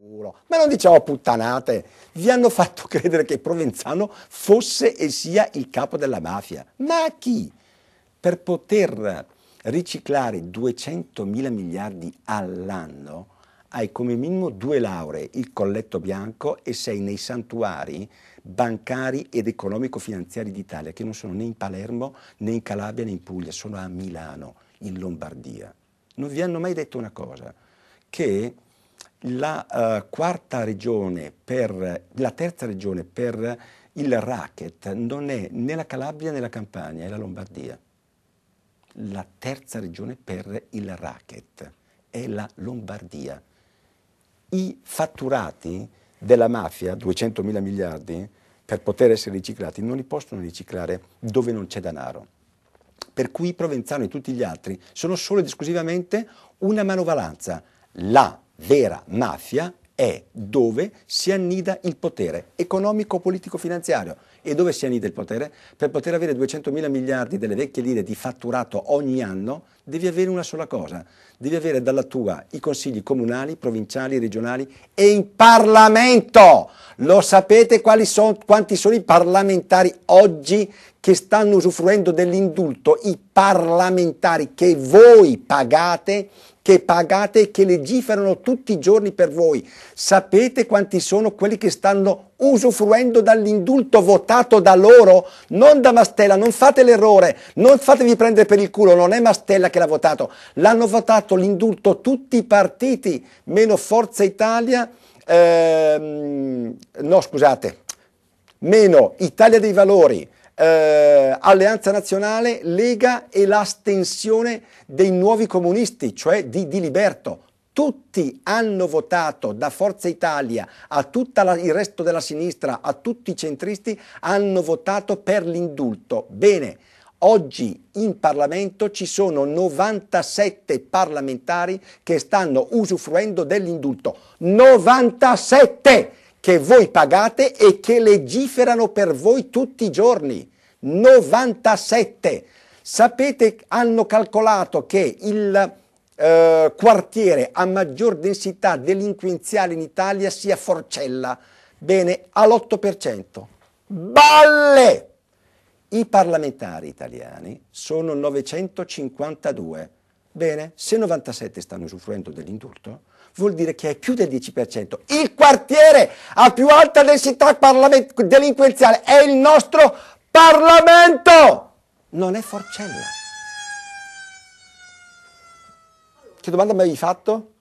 Ma non diciamo puttanate, vi hanno fatto credere che Provenzano fosse e sia il capo della mafia. Ma chi? Per poter riciclare 200 mila miliardi all'anno hai come minimo due lauree, il colletto bianco e sei nei santuari bancari ed economico-finanziari d'Italia, che non sono né in Palermo, né in Calabria, né in Puglia, sono a Milano, in Lombardia. Non vi hanno mai detto una cosa, che la, uh, regione per, la terza regione per il racket non è né la Calabria né la Campania, è la Lombardia. La terza regione per il racket è la Lombardia. I fatturati della mafia, 200 mila miliardi, per poter essere riciclati, non li possono riciclare dove non c'è denaro. Per cui Provenzano e tutti gli altri sono solo ed esclusivamente una manovalanza, la vera mafia è dove si annida il potere economico, politico, finanziario. E dove si annida il potere? Per poter avere 200 mila miliardi delle vecchie lire di fatturato ogni anno devi avere una sola cosa, devi avere dalla tua i consigli comunali, provinciali, regionali e in Parlamento. Lo sapete sono, quanti sono i parlamentari oggi che stanno usufruendo dell'indulto? I parlamentari che voi pagate, che pagate e che legiferano tutti i giorni per voi. Sapete quanti sono quelli che stanno usufruendo dall'indulto votato da loro, non da Mastella, non fate l'errore, non fatevi prendere per il culo, non è Mastella che l'ha votato, l'hanno votato l'indulto tutti i partiti, meno Forza Italia, ehm, no scusate, meno Italia dei Valori, eh, Alleanza Nazionale, Lega e l'astensione dei nuovi comunisti, cioè di, di Liberto tutti hanno votato da Forza Italia a tutto il resto della sinistra, a tutti i centristi, hanno votato per l'indulto. Bene, oggi in Parlamento ci sono 97 parlamentari che stanno usufruendo dell'indulto. 97 che voi pagate e che legiferano per voi tutti i giorni. 97. Sapete, hanno calcolato che il eh, quartiere a maggior densità delinquenziale in Italia sia Forcella, bene all'8%. Balle! I parlamentari italiani sono 952. Bene, se 97 stanno usufruendo dell'indulto, vuol dire che è più del 10%. Il quartiere a più alta densità delinquenziale è il nostro Parlamento! Non è Forcella. Che domanda mi avevi fatto?